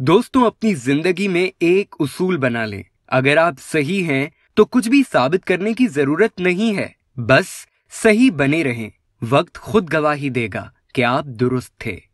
दोस्तों अपनी जिंदगी में एक उसूल बना लें अगर आप सही हैं तो कुछ भी साबित करने की जरूरत नहीं है बस सही बने रहें वक्त खुद गवाही देगा कि आप दुरुस्त थे